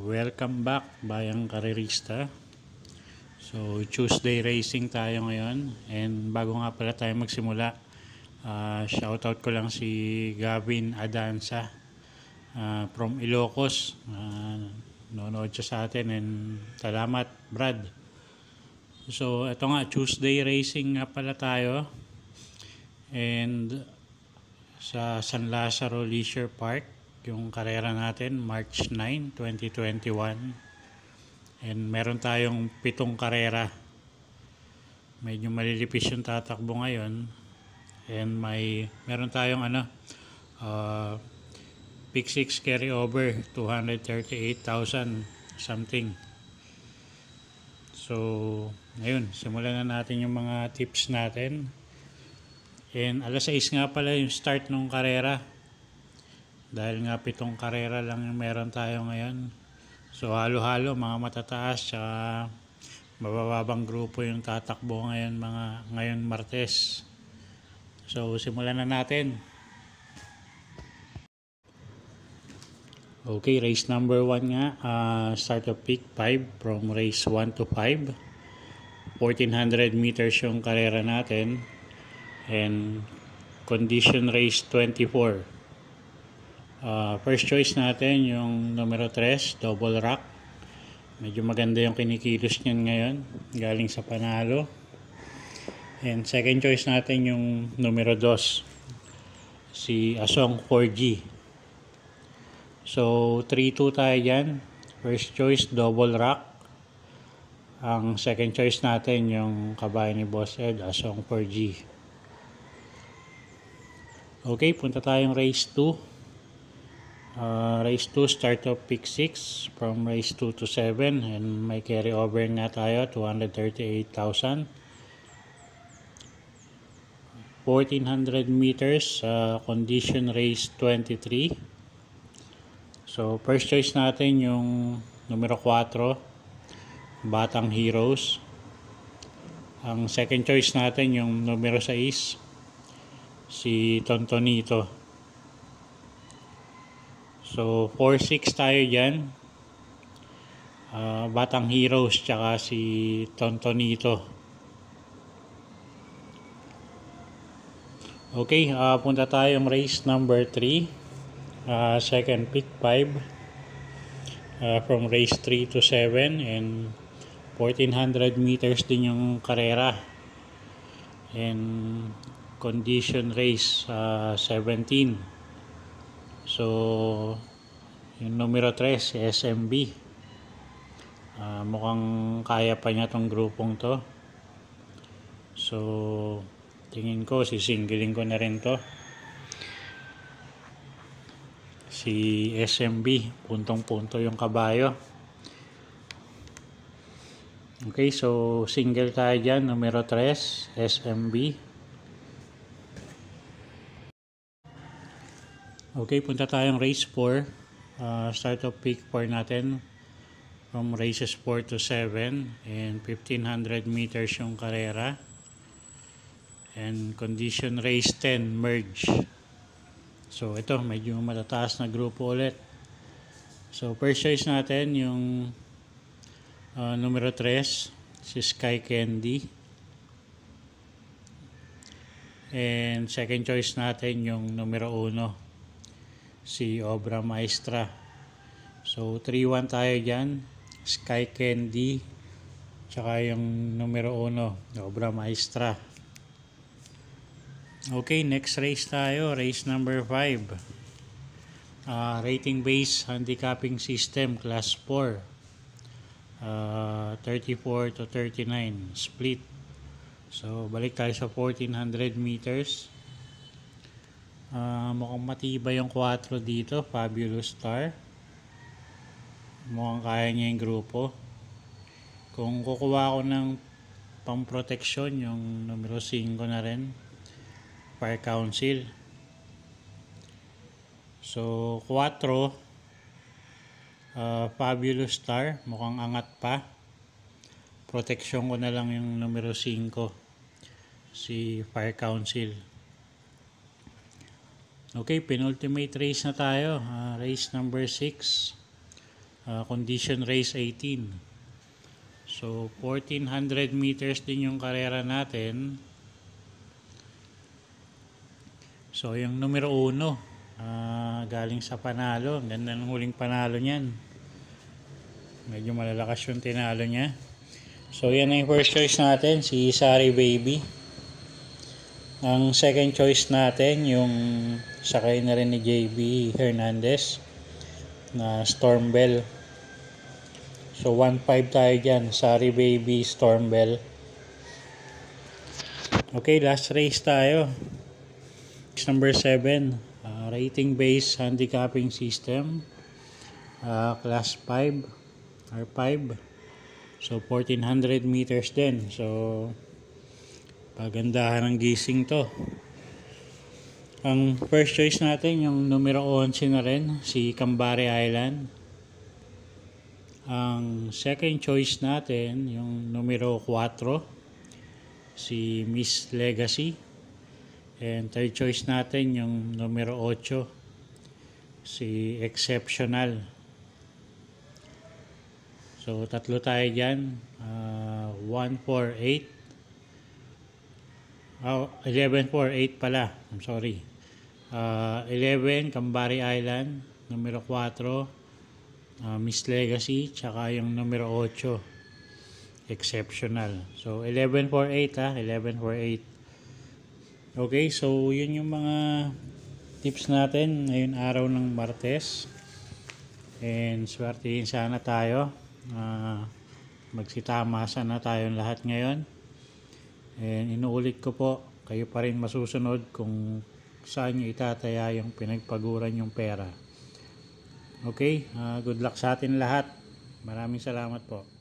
Welcome back Bayang Karerista So Tuesday Racing tayo ngayon And bago nga pala tayo magsimula uh, Shoutout ko lang si Gavin Adansa uh, ah, From Ilocos uh, ah, Nonood siya sa atin And salamat Brad So ito nga Tuesday Racing nga pala tayo And sa San Lazaro Leisure Park yung karera natin March 9, 2021 and meron tayong pitong karera medyo malilipis yung tatakbo ngayon and may meron tayong ano uh, pick 6 over, 238,000 something so ngayon simulan na natin yung mga tips natin and alas 6 nga pala yung start ng karera dahil nga pitong karera lang yung meron tayo ngayon so halo-halo mga matataas sa mabababang grupo yung tatakbo ngayon mga ngayon Martes so simulan na natin okay race number 1 nga uh, start of pick 5 from race 1 to 5 1400 meters yung karera natin and condition race 24 Uh, first choice natin yung numero 3, double rack. Medyo maganda yung kinikilos niyan ngayon, galing sa panalo. And second choice natin yung numero 2, si Asong 4G. So 3-2 tayo dyan. First choice, double rack. Ang second choice natin yung kabayan ni Boss Ed, Asong 4G. Okay, punta tayong race 2 uh, race 2 start of pick 6 from race 2 to 7 and may carry over nga tayo 238,000 1400 meters uh, condition race 23 so first choice natin yung numero 4 Batang Heroes ang second choice natin yung numero 6 si Tontonito So 4-6 tayo dyan. Uh, Batang Heroes tsaka si Tontonito. Okay, uh, punta tayong race number 3. Uh, ah, second pick 5. Uh, from race 3 to 7 and 1400 meters din yung karera and condition race uh, 17 So, yung numero 3, SMB. Uh, ah, mukhang kaya pa niya tong grupong to. So, tingin ko, sisinggiling ko na rin to. Si SMB, puntong-punto yung kabayo. Okay, so single tayo dyan, numero 3, SMB. Okay, punta tayong race 4. Uh, ah, start of peak 4 natin. From races 4 to 7. And 1500 meters yung karera. And condition race 10, merge. So ito, medyo matataas na grupo ulit. So first choice natin yung uh, numero 3, si Sky Candy. And second choice natin yung numero 1 si Obra Maestra. So 3-1 tayo dyan. Sky Candy. Tsaka yung numero 1, Obra Maestra. Okay, next race tayo. Race number 5. Uh, ah, rating base handicapping system class 4. Uh, 34 to 39 split. So balik tayo sa 1400 meters. Uh, mukhang matibay yung 4 dito, Fabulous Star. Mukhang kaya niya yung grupo. Kung kukuha ko ng pamproteksyon, yung numero 5 na rin, Fire Council. So, 4, uh, ah, Fabulous Star, mukhang angat pa. Proteksyon ko na lang yung numero 5, si Fire Council. Okay, penultimate race na tayo. Uh, race number 6. Uh, ah, condition race 18. So, 1400 meters din yung karera natin. So, yung numero 1. Uh, ah, galing sa panalo. Ang ganda ng huling panalo niyan. Medyo malalakas yung tinalo niya. So, yan ang first choice natin. Si Sari Baby. Ang second choice natin, yung sakay na rin ni JB Hernandez na Stormbell. So 1.5 tayo dyan. Sorry baby, Stormbell. Okay, last race tayo. It's number 7. Uh, ah, rating based handicapping system. Uh, class 5 r 5. So 1400 meters din. So Kagandahan ng gising to. Ang first choice natin, yung numero 11 na rin, si Cambare Island. Ang second choice natin, yung numero 4, si Miss Legacy. And third choice natin, yung numero 8, si Exceptional. So, tatlo tayo dyan. Uh, ah, 148 Oh, 1148 pala. I'm sorry. Uh, 11, Cambari Island. Numero 4, uh, Miss Legacy. Tsaka yung numero 8, Exceptional. So, 1148 ha. 1148. Okay, so yun yung mga tips natin ngayong araw ng Martes. And swertihin sana tayo. Uh, magsitama sana tayong lahat ngayon. And inuulit ko po, kayo pa rin masusunod kung saan nyo itataya yung pinagpaguran yung pera. Okay, uh, good luck sa atin lahat. Maraming salamat po.